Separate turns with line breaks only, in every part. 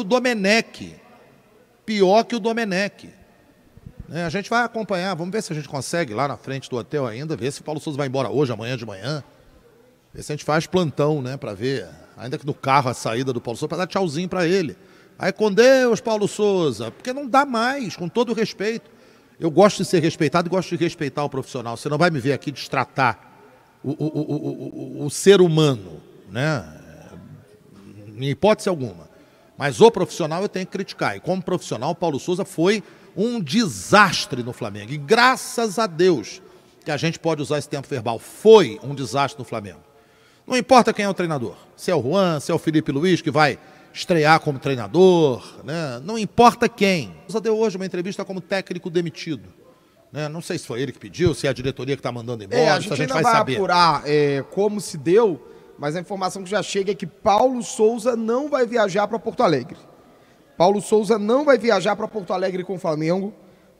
que o Domenech. Pior que o Domenech. Né? A gente vai acompanhar, vamos ver se a gente consegue lá na frente do hotel ainda, ver se o Paulo Souza vai embora hoje, amanhã de manhã. Ver se a gente faz plantão, né, para ver. Ainda que no carro a saída do Paulo Souza, para dar tchauzinho para ele. Aí com Deus, Paulo Souza, porque não dá mais, com todo respeito. Eu gosto de ser respeitado e gosto de respeitar o profissional. Você não vai me ver aqui destratar o, o, o, o, o ser humano, né? Em hipótese alguma. Mas o profissional eu tenho que criticar. E como profissional, Paulo Souza foi um desastre no Flamengo. E graças a Deus que a gente pode usar esse tempo verbal. Foi um desastre no Flamengo. Não importa quem é o treinador. Se é o Juan, se é o Felipe Luiz que vai estrear como treinador, né? não importa quem. Souza deu hoje uma entrevista como técnico demitido. Né? Não sei se foi ele que pediu, se é a diretoria que está mandando embora, é, a gente, a gente vai, vai saber. apurar é, como
se deu mas a informação que já chega é que Paulo Souza não vai viajar para Porto Alegre. Paulo Souza não vai viajar para Porto Alegre com o Flamengo.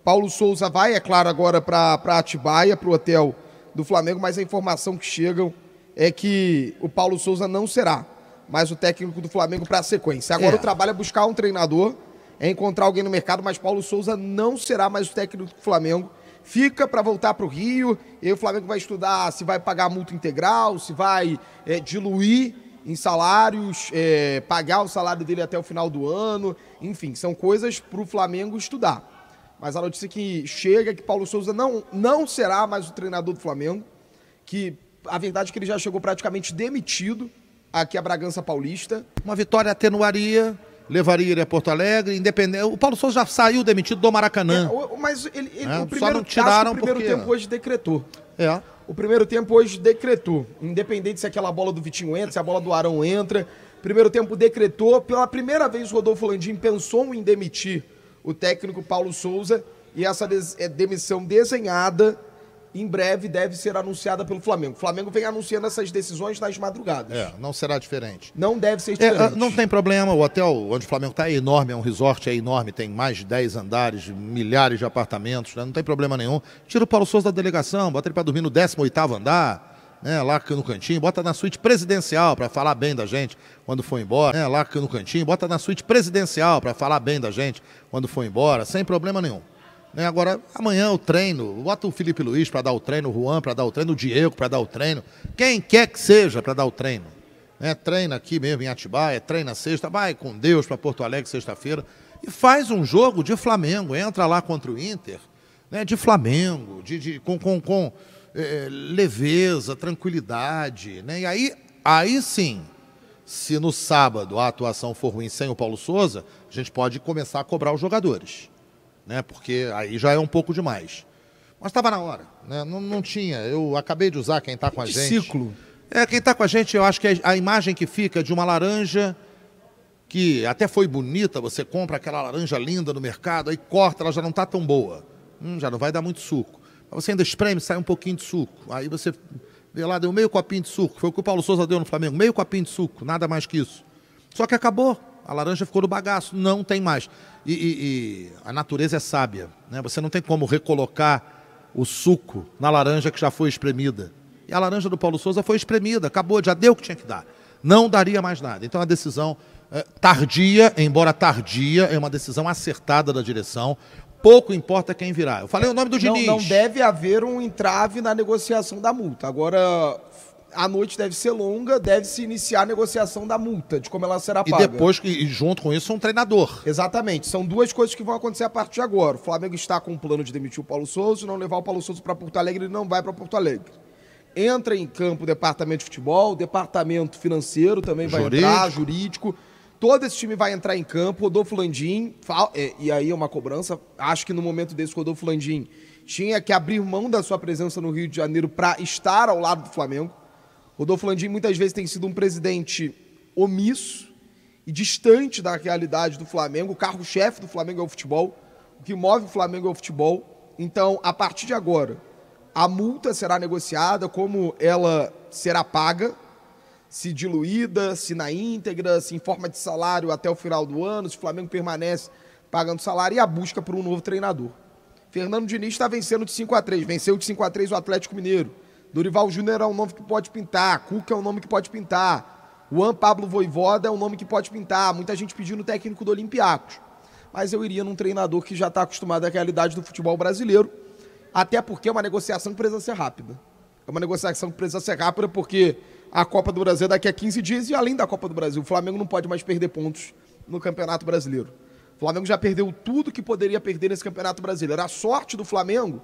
Paulo Souza vai, é claro, agora para Atibaia, para o hotel do Flamengo, mas a informação que chega é que o Paulo Souza não será mais o técnico do Flamengo para a sequência. Agora é. o trabalho é buscar um treinador, é encontrar alguém no mercado, mas Paulo Souza não será mais o técnico do Flamengo fica para voltar para o Rio. E o Flamengo vai estudar se vai pagar multa integral, se vai é, diluir em salários, é, pagar o salário dele até o final do ano. Enfim, são coisas para o Flamengo estudar. Mas a notícia que chega é que Paulo Souza não, não será mais o treinador do Flamengo, que a verdade é que ele já chegou
praticamente demitido aqui a Bragança Paulista. Uma vitória atenuaria levaria ele a Porto Alegre, independente. O Paulo Souza já saiu demitido do Maracanã.
É, mas ele, ele é, o primeiro, não tiraram o primeiro porque... tempo hoje decretou.
É. O primeiro tempo hoje decretou. Independente
se aquela bola do Vitinho entra, se a bola do Arão entra. Primeiro tempo decretou. Pela primeira vez, o Rodolfo Landim pensou em demitir o técnico Paulo Souza. E essa é demissão desenhada em breve deve ser anunciada pelo Flamengo. O Flamengo vem anunciando essas
decisões nas madrugadas. É, não será diferente. Não deve ser é, ah, diferente. É, não tem problema, o hotel onde o Flamengo está é enorme, é um resort, é enorme, tem mais de 10 andares, milhares de apartamentos, né? não tem problema nenhum. Tira o Paulo Souza da delegação, bota ele para dormir no 18º andar. Né, lá no cantinho, bota na suíte presidencial para falar bem da gente quando for embora, né, lá no cantinho, bota na suíte presidencial para falar bem da gente quando for embora, sem problema nenhum. Né? Agora, amanhã o treino, bota o Felipe Luiz para dar o treino, o Juan para dar o treino, o Diego para dar o treino, quem quer que seja para dar o treino. Né? Treina aqui mesmo em Atibaia, treina sexta, vai com Deus para Porto Alegre sexta-feira e faz um jogo de Flamengo, entra lá contra o Inter, né? de Flamengo, de, de com, com, com é, leveza, tranquilidade. Né? E aí, aí sim, se no sábado a atuação for ruim sem o Paulo Souza, a gente pode começar a cobrar os jogadores né? Porque aí já é um pouco demais. Mas estava na hora, né? Não, não tinha. Eu acabei de usar quem está com a gente. Ciclo. É, quem está com a gente, eu acho que é a imagem que fica de uma laranja que até foi bonita, você compra aquela laranja linda no mercado, aí corta, ela já não está tão boa. Hum, já não vai dar muito suco. Mas você ainda espreme, sai um pouquinho de suco. Aí você vê lá, deu meio copinho de suco. Foi o que o Paulo Souza deu no Flamengo, meio copinho de suco, nada mais que isso. Só que acabou a laranja ficou no bagaço, não tem mais. E, e, e a natureza é sábia, né? Você não tem como recolocar o suco na laranja que já foi espremida. E a laranja do Paulo Souza foi espremida, acabou, já deu o que tinha que dar. Não daria mais nada. Então a decisão é, tardia, embora tardia, é uma decisão acertada da direção. Pouco importa quem virá. Eu falei o nome do Diniz. Não, não
deve haver um entrave na negociação da multa. Agora, a noite deve ser longa, deve se iniciar a negociação da multa, de como ela será paga. E depois,
que junto com isso, um
treinador. Exatamente. São duas coisas que vão acontecer a partir de agora. O Flamengo está com um plano de demitir o Paulo Souza, não levar o Paulo Souza para Porto Alegre, ele não vai para Porto Alegre. Entra em campo o departamento de futebol, o departamento financeiro também vai jurídico. entrar, jurídico. Todo esse time vai entrar em campo. Rodolfo Landim, é, e aí é uma cobrança, acho que no momento desse, Rodolfo Landim tinha que abrir mão da sua presença no Rio de Janeiro para estar ao lado do Flamengo. Rodolfo Landim muitas vezes tem sido um presidente omisso e distante da realidade do Flamengo. O carro chefe do Flamengo é o futebol. O que move o Flamengo é o futebol. Então, a partir de agora, a multa será negociada, como ela será paga, se diluída, se na íntegra, se em forma de salário até o final do ano, se o Flamengo permanece pagando salário e a busca por um novo treinador. Fernando Diniz está vencendo de 5 a 3 venceu de 5 a 3 o Atlético Mineiro. Dorival Júnior é um nome que pode pintar, Cuca é um nome que pode pintar, Juan Pablo Voivoda é um nome que pode pintar, muita gente pedindo técnico do Olympiacos. Mas eu iria num treinador que já está acostumado à realidade do futebol brasileiro, até porque é uma negociação que precisa ser rápida. É uma negociação que precisa ser rápida porque a Copa do Brasil é daqui a 15 dias e além da Copa do Brasil, o Flamengo não pode mais perder pontos no Campeonato Brasileiro. O Flamengo já perdeu tudo que poderia perder nesse Campeonato Brasileiro. A sorte do Flamengo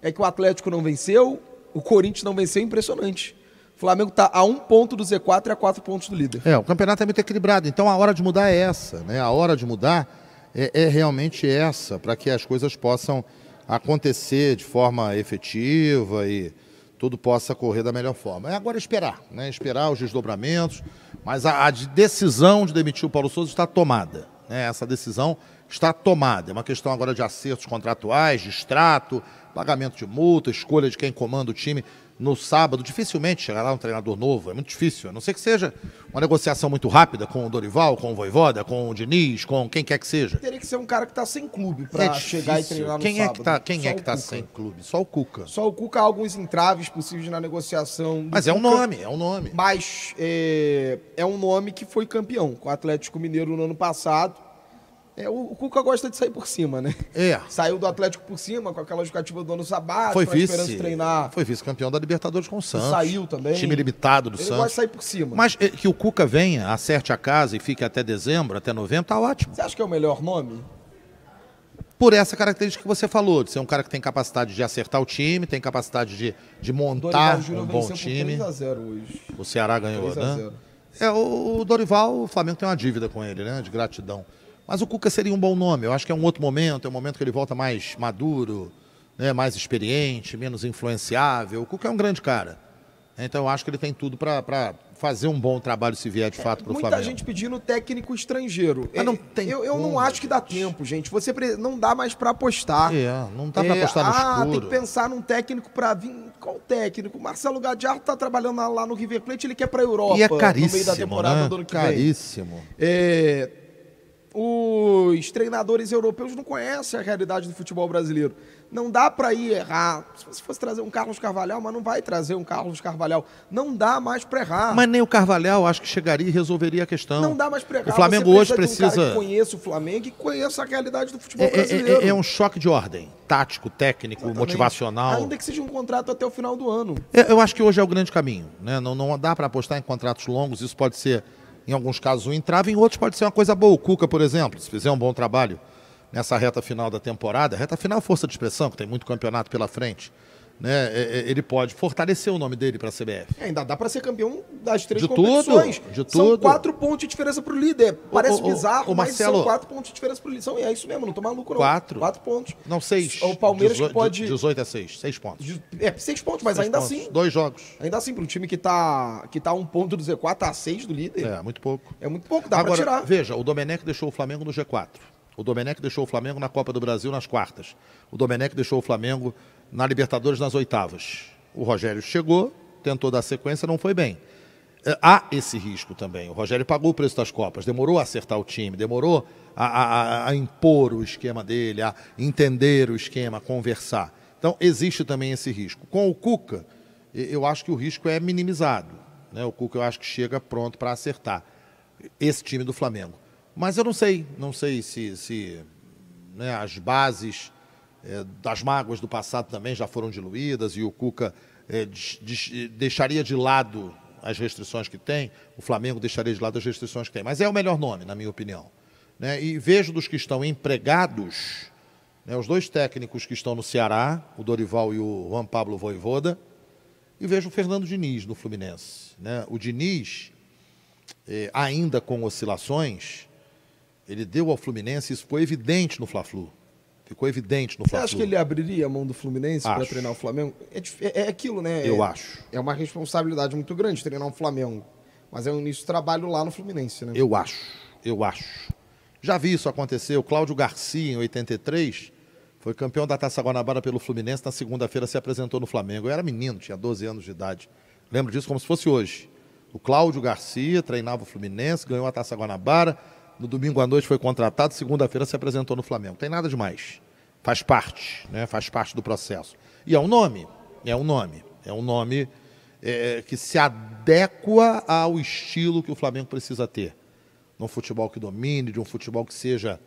é que o Atlético não venceu, o Corinthians não venceu, é impressionante. O Flamengo está a um ponto do Z4 e a quatro pontos do líder.
É, o campeonato é muito equilibrado, então a hora de mudar é essa, né? A hora de mudar é, é realmente essa, para que as coisas possam acontecer de forma efetiva e tudo possa correr da melhor forma. É agora esperar, né? Esperar os desdobramentos, mas a, a decisão de demitir o Paulo Souza está tomada. Né? Essa decisão está tomada. É uma questão agora de acertos contratuais, de extrato, pagamento de multa, escolha de quem comanda o time no sábado. Dificilmente chegará um treinador novo, é muito difícil, a não ser que seja uma negociação muito rápida com o Dorival, com o Voivoda, com o Diniz, com quem quer que seja.
Teria que ser um cara que está sem clube para é chegar e treinar no quem sábado. É que tá, quem é Só é que está sem
clube? Só o Cuca.
Só o Cuca há alguns entraves possíveis na negociação. Mas Cuca, é um nome, é um nome. Mas é, é um nome que foi campeão com o Atlético Mineiro no ano passado é, o, o, Cuca gosta de sair por cima, né? É. Saiu do Atlético por cima, com aquela justificativa do ano sabático, foi vice, treinar.
Foi vice-campeão da Libertadores com o Santos. Saiu também. Time limitado do Ele Santos. Ele gosta de sair por cima. Mas eh, que o Cuca venha, acerte a casa e fique até dezembro, até novembro, tá ótimo. Você acha que é o melhor nome? Por essa característica que você falou, de ser um cara que tem capacidade de acertar o time, tem capacidade de, de montar um bom time. 3 a
0 hoje.
O Ceará ganhou, 3 né? a 0. né? É, o Dorival, o Flamengo tem uma dívida com ele, né? De gratidão. Mas o Cuca seria um bom nome. Eu acho que é um outro momento, é um momento que ele volta mais maduro, né, mais experiente, menos influenciável. O Cuca é um grande cara. Então eu acho que ele tem tudo para fazer um bom trabalho se vier de é, fato para o Flamengo. Muita gente
pedindo técnico estrangeiro. Mas não é, tem eu, eu como, não acho que dá tempo, gente. Você pre... não dá mais para apostar. É, não dá é, para apostar no ah, escuro. tem que pensar num técnico para vir. Qual técnico? Marcelo Gadiardo está trabalhando lá no River Plate, ele quer para Europa. E é caríssimo, no meio da temporada né? do ano que vem. Caríssimo.
É,
os treinadores europeus não conhecem a realidade do futebol brasileiro. Não dá para ir errar. Se você fosse trazer um Carlos Carvalhal, mas não vai trazer um Carlos Carvalhal. Não dá mais para errar. Mas
nem o Carvalhal acho que chegaria e resolveria a questão. Não dá mais para errar. O Flamengo precisa hoje precisa. Um que
conheça o Flamengo e conheça a realidade do futebol é, é, é brasileiro. É, é, é, um
choque de ordem. Tático, técnico, Exatamente. motivacional. Ainda
que seja um contrato até o final do ano.
É, eu acho que hoje é o grande caminho. Né? Não, não dá para apostar em contratos longos. Isso pode ser em alguns casos um entrave, em outros pode ser uma coisa boa. O Cuca, por exemplo, se fizer um bom trabalho nessa reta final da temporada, reta final força de expressão, que tem muito campeonato pela frente, né? É, é, ele pode fortalecer o nome dele para a CBF.
É, ainda dá para ser campeão das três de competições. Tudo, de tudo. São quatro pontos de diferença para o líder. Parece o, o, bizarro, o, Marcelo, mas são quatro pontos de diferença para o líder. São, é isso mesmo, não tomar maluco não. Quatro? Quatro pontos. Não, seis. É o Palmeiras Dezo, que pode... dezoito
a seis seis pontos. De,
é, seis pontos, mas seis ainda pontos. assim... Dois jogos. Ainda assim, para um time que está que tá um ponto do Z4 tá a seis do líder. É,
muito pouco. É muito pouco, dá para tirar. veja, o Domenech deixou o Flamengo no G4. O Domenech deixou o Flamengo na Copa do Brasil nas quartas. O Domenech deixou o Flamengo na Libertadores nas oitavas. O Rogério chegou, tentou dar sequência, não foi bem. É, há esse risco também. O Rogério pagou o preço das Copas, demorou a acertar o time, demorou a, a, a impor o esquema dele, a entender o esquema, a conversar. Então, existe também esse risco. Com o Cuca, eu acho que o risco é minimizado. Né? O Cuca, eu acho que chega pronto para acertar esse time do Flamengo. Mas eu não sei, não sei se, se né, as bases é, das mágoas do passado também já foram diluídas e o Cuca é, de, de, deixaria de lado as restrições que tem, o Flamengo deixaria de lado as restrições que tem. Mas é o melhor nome, na minha opinião. Né? E vejo dos que estão empregados, né, os dois técnicos que estão no Ceará, o Dorival e o Juan Pablo Voivoda, e vejo o Fernando Diniz no Fluminense. Né? O Diniz, é, ainda com oscilações, ele deu ao Fluminense, isso foi evidente no Fla-Flu. Ficou evidente no Você acha que ele
abriria a mão do Fluminense para treinar o Flamengo? É, é, é aquilo, né? Eu é, acho. É uma responsabilidade muito grande treinar um Flamengo.
Mas é um início de trabalho lá no Fluminense, né? Eu acho. Eu acho. Já vi isso acontecer. O Cláudio Garcia, em 83, foi campeão da Taça Guanabara pelo Fluminense. Na segunda-feira se apresentou no Flamengo. Eu era menino, tinha 12 anos de idade. Lembro disso como se fosse hoje. O Cláudio Garcia treinava o Fluminense, ganhou a Taça Guanabara no domingo à noite foi contratado, segunda-feira se apresentou no Flamengo. Tem nada demais. Faz parte, né? Faz parte do processo. E é um nome, é um nome, é um nome é, é que se adequa ao estilo que o Flamengo precisa ter. Num futebol que domine, de um futebol que seja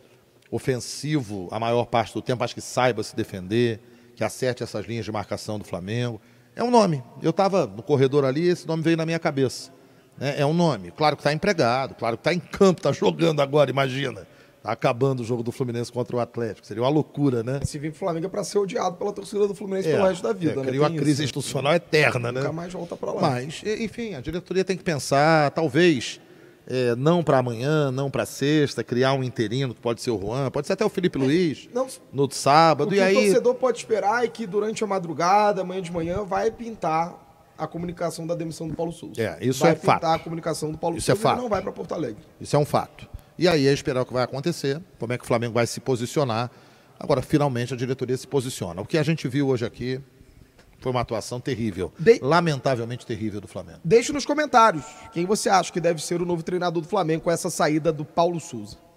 ofensivo a maior parte do tempo, acho que saiba se defender, que acerte essas linhas de marcação do Flamengo. É um nome. Eu estava no corredor ali, esse nome veio na minha cabeça. Né? É um nome. Claro que está empregado, claro que está em campo, está jogando agora, imagina. está acabando o jogo do Fluminense contra o Atlético. Seria uma loucura, né? Se vir pro Flamengo é para ser odiado pela torcida do Fluminense é, pelo resto da vida. É, né? Cria uma crise isso, institucional eterna, né? Nunca mais volta para lá. Mas, enfim, a diretoria tem que pensar, talvez, é, não para amanhã, não para sexta, criar um interino, que pode ser o Juan, pode ser até o Felipe é, Luiz, não, no sábado. O que e aí... o torcedor
pode esperar é que durante a madrugada, amanhã de manhã, vai pintar a comunicação da demissão do Paulo Souza. É, isso vai é fato. a comunicação do Paulo isso Souza, é fato. não vai para Porto Alegre.
Isso é um fato. E aí é esperar o que vai acontecer, como é que o Flamengo vai se posicionar. Agora, finalmente, a diretoria se posiciona. O que a gente viu hoje aqui foi uma atuação terrível. De... Lamentavelmente terrível do Flamengo. Deixe
nos comentários quem você acha que deve ser o novo treinador do Flamengo com essa saída do Paulo Souza.